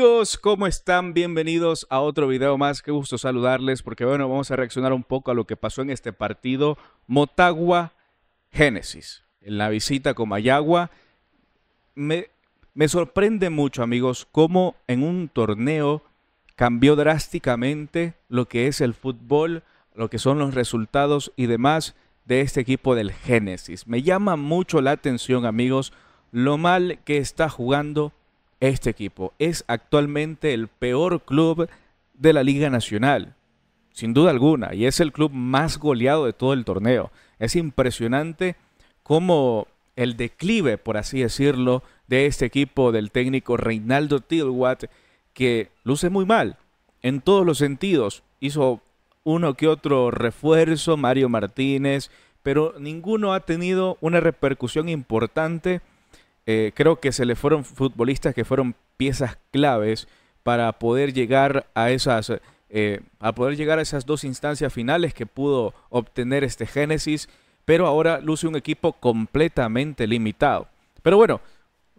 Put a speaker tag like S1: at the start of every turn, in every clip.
S1: amigos, ¿cómo están? Bienvenidos a otro video más. Qué gusto saludarles porque bueno, vamos a reaccionar un poco a lo que pasó en este partido Motagua Génesis. En la visita con Mayagua me, me sorprende mucho, amigos, cómo en un torneo cambió drásticamente lo que es el fútbol, lo que son los resultados y demás de este equipo del Génesis. Me llama mucho la atención, amigos, lo mal que está jugando este equipo es actualmente el peor club de la Liga Nacional, sin duda alguna, y es el club más goleado de todo el torneo. Es impresionante cómo el declive, por así decirlo, de este equipo del técnico Reinaldo Tilwat, que luce muy mal en todos los sentidos. Hizo uno que otro refuerzo, Mario Martínez, pero ninguno ha tenido una repercusión importante eh, creo que se le fueron futbolistas que fueron piezas claves para poder llegar a esas eh, a poder llegar a esas dos instancias finales que pudo obtener este Génesis, pero ahora luce un equipo completamente limitado. Pero bueno,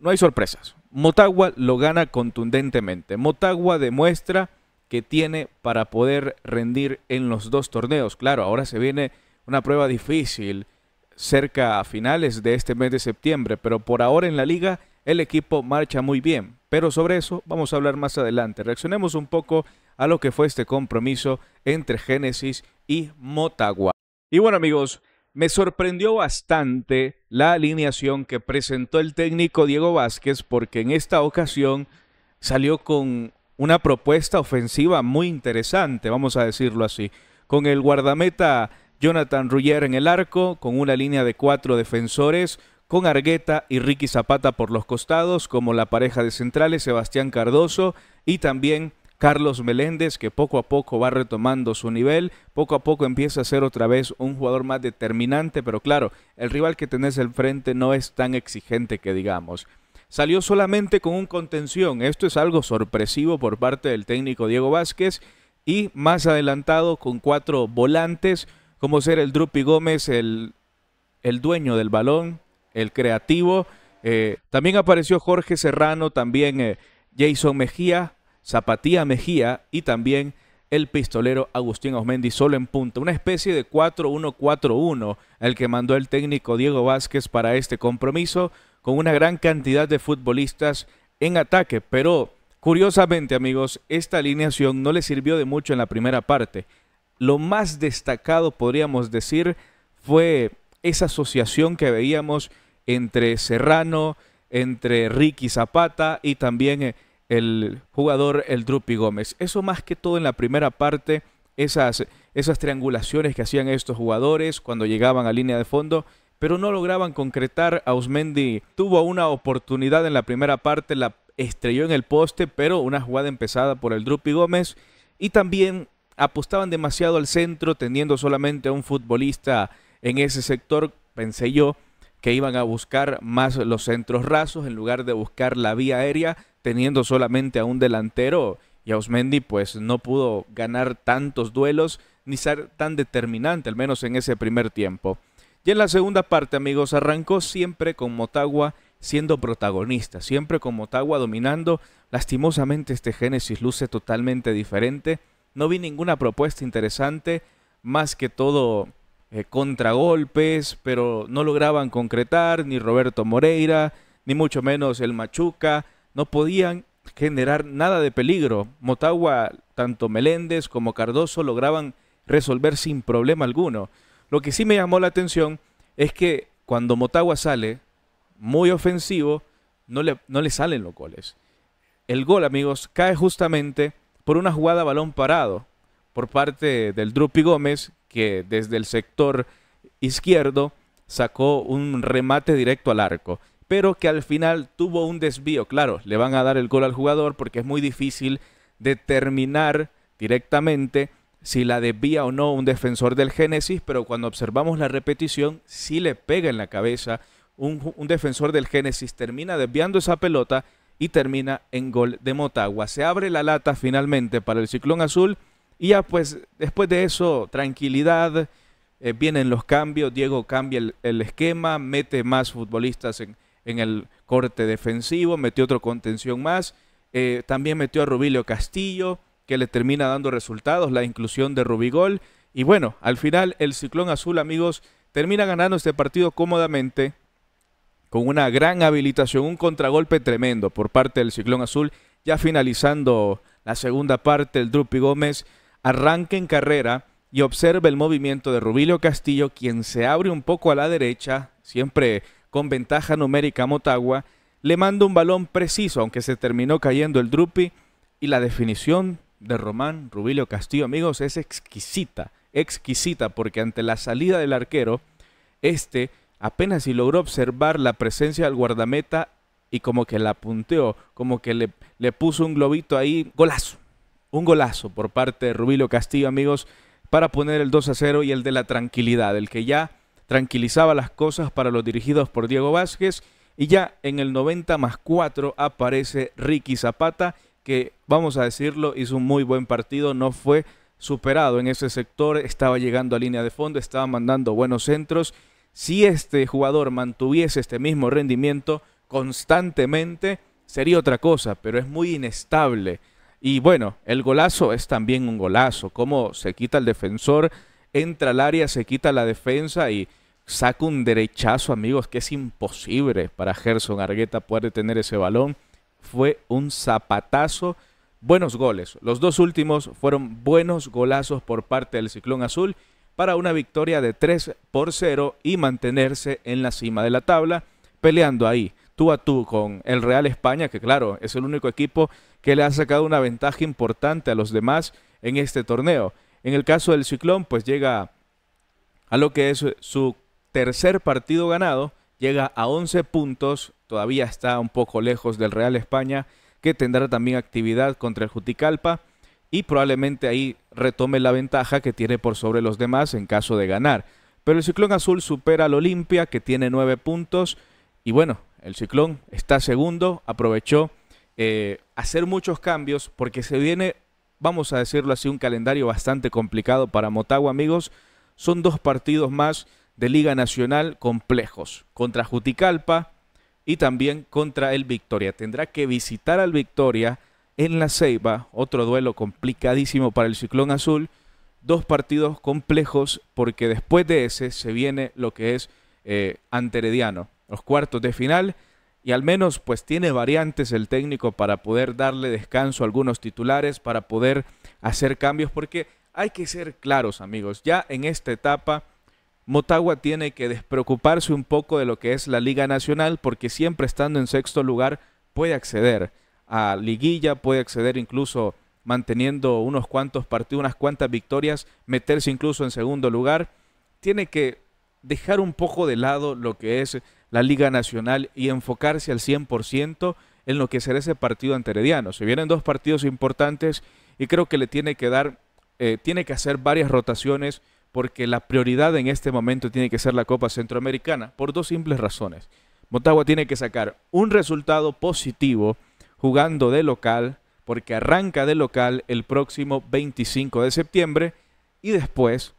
S1: no hay sorpresas. Motagua lo gana contundentemente. Motagua demuestra que tiene para poder rendir en los dos torneos. Claro, ahora se viene una prueba difícil cerca a finales de este mes de septiembre, pero por ahora en la liga el equipo marcha muy bien. Pero sobre eso vamos a hablar más adelante. Reaccionemos un poco a lo que fue este compromiso entre Génesis y Motagua. Y bueno amigos, me sorprendió bastante la alineación que presentó el técnico Diego Vázquez porque en esta ocasión salió con una propuesta ofensiva muy interesante, vamos a decirlo así, con el guardameta Jonathan Ruggier en el arco, con una línea de cuatro defensores, con Argueta y Ricky Zapata por los costados, como la pareja de centrales Sebastián Cardoso y también Carlos Meléndez, que poco a poco va retomando su nivel, poco a poco empieza a ser otra vez un jugador más determinante, pero claro, el rival que tenés al frente no es tan exigente que digamos. Salió solamente con un contención, esto es algo sorpresivo por parte del técnico Diego Vázquez, y más adelantado con cuatro volantes, como ser el Drupi Gómez, el, dueño del balón, el creativo. Eh, también apareció Jorge Serrano, también eh, Jason Mejía, Zapatía Mejía y también el pistolero Agustín Osmendi solo en punta. Una especie de 4-1-4-1 el que mandó el técnico Diego Vázquez para este compromiso con una gran cantidad de futbolistas en ataque, pero curiosamente amigos, esta alineación no le sirvió de mucho en la primera parte lo más destacado, podríamos decir, fue esa asociación que veíamos entre Serrano, entre Ricky Zapata y también eh, el jugador El Drupi Gómez. Eso más que todo en la primera parte, esas, esas triangulaciones que hacían estos jugadores cuando llegaban a línea de fondo, pero no lograban concretar. Ausmendi tuvo una oportunidad en la primera parte, la estrelló en el poste, pero una jugada empezada por El Drupi Gómez. Y también apostaban demasiado al centro, teniendo solamente a un futbolista en ese sector, pensé yo que iban a buscar más los centros rasos en lugar de buscar la vía aérea, teniendo solamente a un delantero. Y Ausmendi pues no pudo ganar tantos duelos ni ser tan determinante, al menos en ese primer tiempo. Y en la segunda parte, amigos, arrancó siempre con Motagua siendo protagonista, siempre con Motagua dominando. Lastimosamente este Génesis luce totalmente diferente no vi ninguna propuesta interesante, más que todo eh, contragolpes, pero no lograban concretar ni Roberto Moreira, ni mucho menos el Machuca, no podían generar nada de peligro. Motagua, tanto Meléndez como Cardoso lograban resolver sin problema alguno. Lo que sí me llamó la atención es que cuando Motagua sale, muy ofensivo, no le, no le salen los goles. El gol, amigos, cae justamente por una jugada balón parado por parte del Drupi Gómez, que desde el sector izquierdo sacó un remate directo al arco, pero que al final tuvo un desvío. Claro, le van a dar el gol al jugador porque es muy difícil determinar directamente si la desvía o no un defensor del Génesis, pero cuando observamos la repetición, sí le pega en la cabeza. Un, un defensor del Génesis termina desviando esa pelota y termina en gol de Motagua. Se abre la lata finalmente para el Ciclón Azul y ya pues después de eso tranquilidad, eh, vienen los cambios, Diego cambia el, esquema, mete más futbolistas en, el corte defensivo, metió otro contención más, eh, también metió a Rubilio Castillo que le termina dando resultados, la inclusión de Gol y bueno, al final el Ciclón Azul amigos termina ganando este partido cómodamente con una gran habilitación, un contragolpe tremendo por parte del Ciclón Azul, ya finalizando la segunda parte, el Drupi Gómez arranca en carrera y observa el movimiento de Rubilio Castillo, quien se abre un poco a la derecha, siempre con ventaja numérica a Motagua, le manda un balón preciso, aunque se terminó cayendo el Drupi, y la definición de Román Rubilio Castillo, amigos, es exquisita, exquisita, porque ante la salida del arquero, este apenas si logró observar la presencia del guardameta y como que la punteó, como que le, le puso un globito ahí, golazo, un golazo por parte de Rubilo Castillo, amigos, para poner el 2 a 0 y el de la tranquilidad, el que ya tranquilizaba las cosas para los dirigidos por Diego Vázquez. Y ya en el 90 más 4 aparece Ricky Zapata, que vamos a decirlo, hizo un muy buen partido, no fue superado en ese sector, estaba llegando a línea de fondo, estaba mandando buenos centros si este jugador mantuviese este mismo rendimiento constantemente, sería otra cosa, pero es muy inestable. Y bueno, el golazo es también un golazo, cómo se quita el defensor, entra al área, se quita la defensa y saca un derechazo, amigos, que es imposible para Gerson Argueta poder tener ese balón. Fue un zapatazo, buenos goles. Los dos últimos fueron buenos golazos por parte del Ciclón Azul para una victoria de 3 por 0 y mantenerse en la cima de la tabla, peleando ahí tú a tú con el Real España, que claro, es el único equipo que le ha sacado una ventaja importante a los demás en este torneo. En el caso del Ciclón, pues llega a lo que es su tercer partido ganado, llega a 11 puntos, todavía está un poco lejos del Real España, que tendrá también actividad contra el Juticalpa y probablemente ahí retome la ventaja que tiene por sobre los demás en caso de ganar. Pero el Ciclón Azul supera al Olimpia que tiene nueve puntos y bueno, el Ciclón está segundo, aprovechó eh, hacer muchos cambios porque se viene, vamos a decirlo así, un calendario bastante complicado para Motagua amigos. Son dos partidos más de Liga Nacional complejos, contra Juticalpa y también contra el Victoria. Tendrá que visitar al Victoria en la Ceiba, otro duelo complicadísimo para el Ciclón Azul. Dos partidos complejos porque después de ese se viene lo que es eh, Anterediano, los cuartos de final. Y al menos pues tiene variantes el técnico para poder darle descanso a algunos titulares, para poder hacer cambios, porque hay que ser claros amigos, ya en esta etapa Motagua tiene que despreocuparse un poco de lo que es la Liga Nacional, porque siempre estando en sexto lugar puede acceder a liguilla, puede acceder incluso manteniendo unos cuantos partidos, unas cuantas victorias, meterse incluso en segundo lugar. Tiene que dejar un poco de lado lo que es la Liga Nacional y enfocarse al 100% en lo que será ese partido anterediano. Se vienen dos partidos importantes y creo que le tiene que dar, eh, tiene que hacer varias rotaciones porque la prioridad en este momento tiene que ser la Copa Centroamericana por dos simples razones. Motagua tiene que sacar un resultado positivo jugando de local, porque arranca de local el próximo 25 de septiembre y después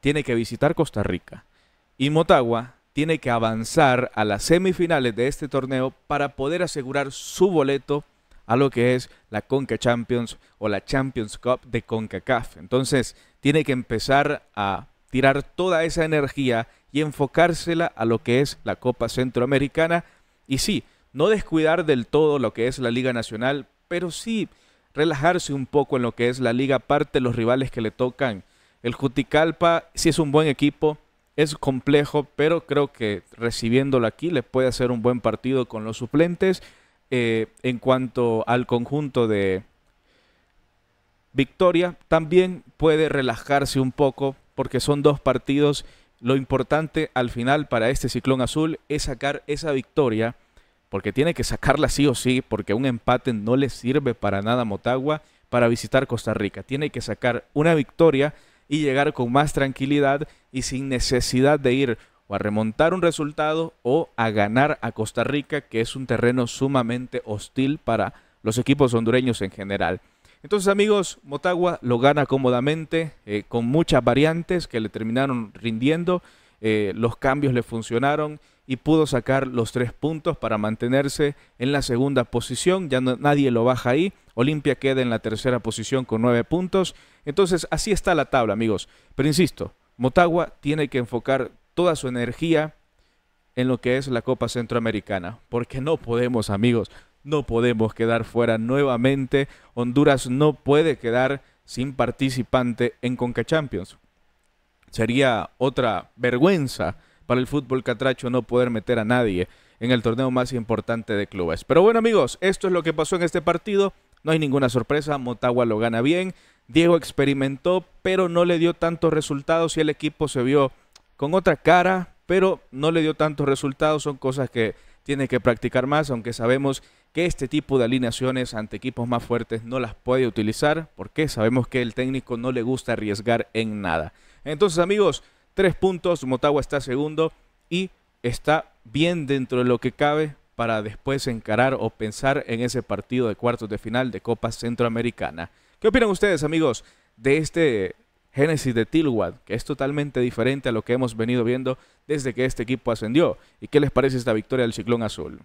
S1: tiene que visitar Costa Rica. Y Motagua tiene que avanzar a las semifinales de este torneo para poder asegurar su boleto a lo que es la Conca Champions o la Champions Cup de CONCACAF. Entonces, tiene que empezar a tirar toda esa energía y enfocársela a lo que es la Copa Centroamericana. Y sí, no descuidar del todo lo que es la Liga Nacional, pero sí relajarse un poco en lo que es la liga, aparte de los rivales que le tocan. El Juticalpa si es un buen equipo, es complejo, pero creo que recibiéndolo aquí le puede hacer un buen partido con los suplentes. Eh, en cuanto al conjunto de Victoria, también puede relajarse un poco porque son dos partidos. Lo importante al final para este ciclón azul es sacar esa victoria porque tiene que sacarla sí o sí, porque un empate no le sirve para nada a Motagua para visitar Costa Rica. Tiene que sacar una victoria y llegar con más tranquilidad y sin necesidad de ir o a remontar un resultado o a ganar a Costa Rica, que es un terreno sumamente hostil para los equipos hondureños en general. Entonces amigos, Motagua lo gana cómodamente, eh, con muchas variantes que le terminaron rindiendo, eh, los cambios le funcionaron y pudo sacar los tres puntos para mantenerse en la segunda posición. Ya nadie lo baja ahí. Olimpia queda en la tercera posición con nueve puntos. Entonces así está la tabla, amigos. Pero insisto, Motagua tiene que enfocar toda su energía en lo que es la Copa Centroamericana. Porque no podemos, amigos, no podemos quedar fuera nuevamente. Honduras no puede quedar sin participante en CONCACHAMPIONS. Sería otra vergüenza para el fútbol catracho no poder meter a nadie en el torneo más importante de clubes. Pero bueno amigos, esto es lo que pasó en este partido. No hay ninguna sorpresa, Motagua lo gana bien. Diego experimentó, pero no le dio tantos resultados y el equipo se vio con otra cara, pero no le dio tantos resultados. Son cosas que tiene que practicar más, aunque sabemos que este tipo de alineaciones ante equipos más fuertes no las puede utilizar, porque sabemos que el técnico no le gusta arriesgar en nada. Entonces amigos, tres puntos, Motagua está segundo y está bien dentro de lo que cabe para después encarar o pensar en ese partido de cuartos de final de Copa Centroamericana. ¿Qué opinan ustedes, amigos, de este Génesis de Tilwad, que es totalmente diferente a lo que hemos venido viendo desde que este equipo ascendió? ¿Y qué les parece esta victoria del Ciclón Azul?